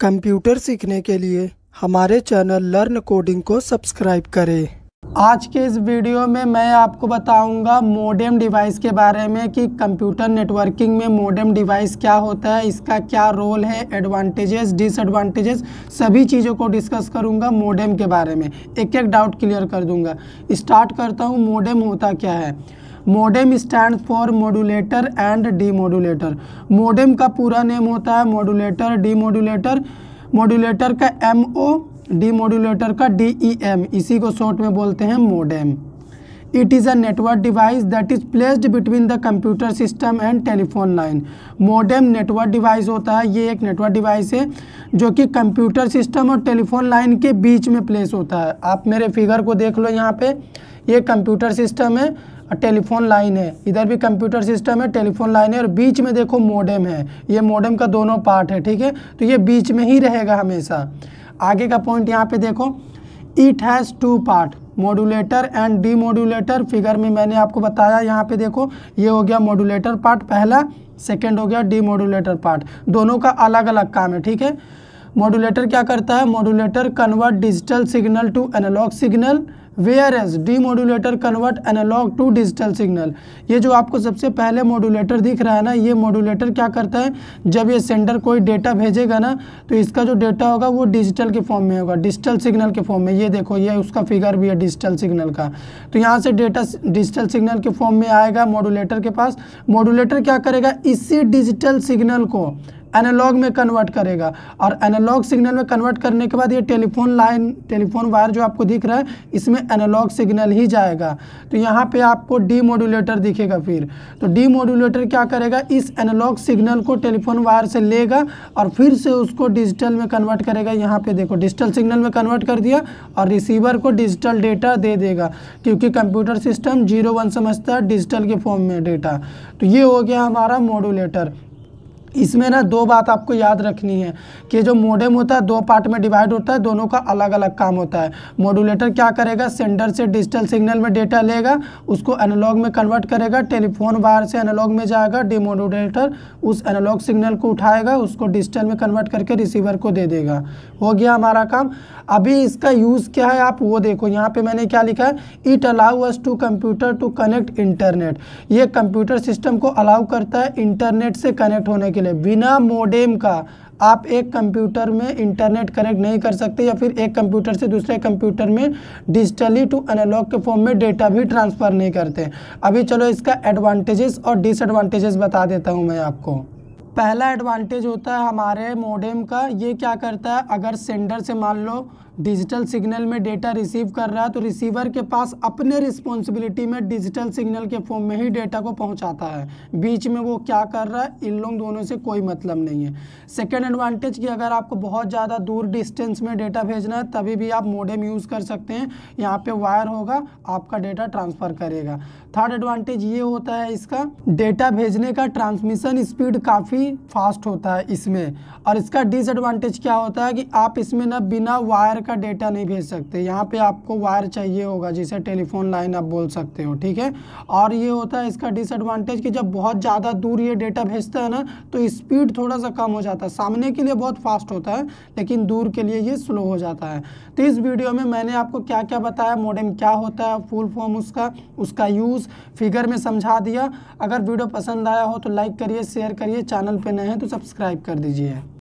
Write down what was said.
computer सीखने के लिए हमारे चैनल लर्न कोडिंग को सब्सक्राइब करें आज के इस वीडियो में मैं आपको बताऊंगा मोडेम डिवाइस के बारे में कि कंप्यूटर नेटवर्किंग में मोडेम डिवाइस क्या होता है इसका क्या रोल है एडवांटेजेस डिसएडवांटेजेस सभी चीज़ों को डिस्कस करूंगा मोडेम के बारे में एक एक डाउट क्लियर कर दूंगा स्टार्ट करता हूं मोडेम होता क्या है modem stand for modulator and D demodulator modem का पूरा नेम होता है मॉड्यूलेटर डीमोडुलेटर मॉड्यूलेटर का एम ओ डी डीमोडुलेटर का डी ई एम इसी को शॉर्ट में बोलते हैं modem it is a network device that is placed between the computer system and telephone line modem network device होता है ये एक नेटवर्क डिवाइस है जो कि कंप्यूटर सिस्टम और टेलीफोन लाइन के बीच में प्लेस होता है आप मेरे फिगर को देख लो यहाँ पे ये कंप्यूटर सिस्टम है टेलीफोन लाइन है इधर भी कंप्यूटर सिस्टम है टेलीफोन लाइन है और बीच में देखो मोडेम है ये मोडेम का दोनों पार्ट है ठीक है तो ये बीच में ही रहेगा हमेशा आगे का पॉइंट यहाँ पे देखो it has two part modulator and demodulator figure में मैंने आपको बताया यहाँ पे देखो ये हो गया मॉड्यूलेटर पार्ट पहला सेकेंड हो गया डी मॉड्यूलेटर पार्ट दोनों का अलग अलग काम है ठीक है मॉड्यूलेटर क्या करता है modulator convert digital signal to analog signal whereas demodulator convert analog to digital signal ये जो आपको सबसे पहले मोडुलेटर दिख रहा है ना ये मॉड्यूलेटर क्या करता है जब ये सेंडर कोई डेटा भेजेगा ना तो इसका जो डेटा होगा वो डिजिटल के फॉर्म में होगा डिजिटल सिग्नल के फॉर्म में ये देखो ये उसका फिगर भी है डिजिटल सिग्नल का तो यहाँ से डेटा डिजिटल सिग्नल के फॉर्म में आएगा मॉड्यूलेटर के पास मॉड्यूलेटर क्या करेगा इसी डिजिटल सिग्नल को एनालॉग में कन्वर्ट करेगा और एनालॉग सिग्नल में कन्वर्ट करने के बाद ये टेलीफोन लाइन टेलीफोन वायर जो आपको दिख रहा है इसमें एनालॉग सिग्नल ही जाएगा तो यहाँ पे आपको डी मोडुलेटर दिखेगा फिर तो डी मोडुलेटर क्या करेगा इस एनालॉग सिग्नल को टेलीफोन वायर से लेगा और फिर से उसको डिजिटल में कन्वर्ट करेगा यहाँ पर देखो डिजिटल सिग्नल में कन्वर्ट कर दिया और रिसीवर को डिजिटल डेटा दे देगा क्योंकि कंप्यूटर सिस्टम जीरो वन समझता है डिजिटल के फॉर्म में डेटा तो ये हो गया हमारा मोडुलेटर इसमें ना दो बात आपको याद रखनी है कि जो मोडेम होता है दो पार्ट में डिवाइड होता है दोनों का अलग अलग काम होता है मॉड्यूलेटर क्या करेगा सेंडर से डिजिटल सिग्नल में डेटा लेगा उसको एनालॉग में कन्वर्ट करेगा टेलीफोन वायर से एनालॉग में जाएगा डिमोडुलेटर उस एनालॉग सिग्नल को उठाएगा उसको डिजिटल में कन्वर्ट करके रिसीवर को दे देगा हो गया हमारा काम अभी इसका यूज़ क्या है आप वो देखो यहाँ पर मैंने क्या लिखा है it allow us to computer to connect internet ये कंप्यूटर सिस्टम को अलाउ करता है इंटरनेट से कनेक्ट होने के के है बिना मोडेम का आप एक कंप्यूटर में इंटरनेट कनेक्ट नहीं कर सकते या फिर एक कंप्यूटर से दूसरे कंप्यूटर में डिजिटली टू एनालॉग के फॉर्म में डेटा भी ट्रांसफ़र नहीं करते अभी चलो इसका एडवांटेजेस और डिसएडवांटेजेस बता देता हूँ मैं आपको पहला एडवांटेज होता है हमारे मोडेम का ये क्या करता है अगर सेंडर से मान लो डिजिटल सिग्नल में डेटा रिसीव कर रहा है तो रिसीवर के पास अपने रिस्पॉन्सिबिलिटी में डिजिटल सिग्नल के फॉर्म में ही डेटा को पहुंचाता है बीच में वो क्या कर रहा है इन लोग दोनों से कोई मतलब नहीं है सेकेंड एडवांटेज कि अगर आपको बहुत ज़्यादा दूर डिस्टेंस में डेटा भेजना है तभी भी आप मोडेम यूज़ कर सकते हैं यहाँ पर वायर होगा आपका डेटा ट्रांसफ़र करेगा थर्ड एडवांटेज ये होता है इसका डेटा भेजने का ट्रांसमिशन स्पीड काफ़ी फास्ट होता है इसमें और इसका डिसएडवांटेज क्या होता है कि आप इसमें ना बिना वायर का डेटा नहीं भेज सकते यहाँ पे आपको वायर चाहिए होगा जिसे टेलीफोन लाइन आप बोल सकते हो ठीक है और ये होता है इसका डिसएडवांटेज कि जब बहुत ज़्यादा दूर ये डेटा भेजता है ना तो स्पीड थोड़ा सा कम हो जाता है सामने के लिए बहुत फास्ट होता है लेकिन दूर के लिए ये स्लो हो जाता है तो इस वीडियो में मैंने आपको क्या क्या बताया मोडेम क्या होता है फुल फॉर्म उसका उसका यूज़ फिगर में समझा दिया अगर वीडियो पसंद आया हो तो लाइक करिए शेयर करिए चैनल पर नए हैं तो सब्सक्राइब कर दीजिए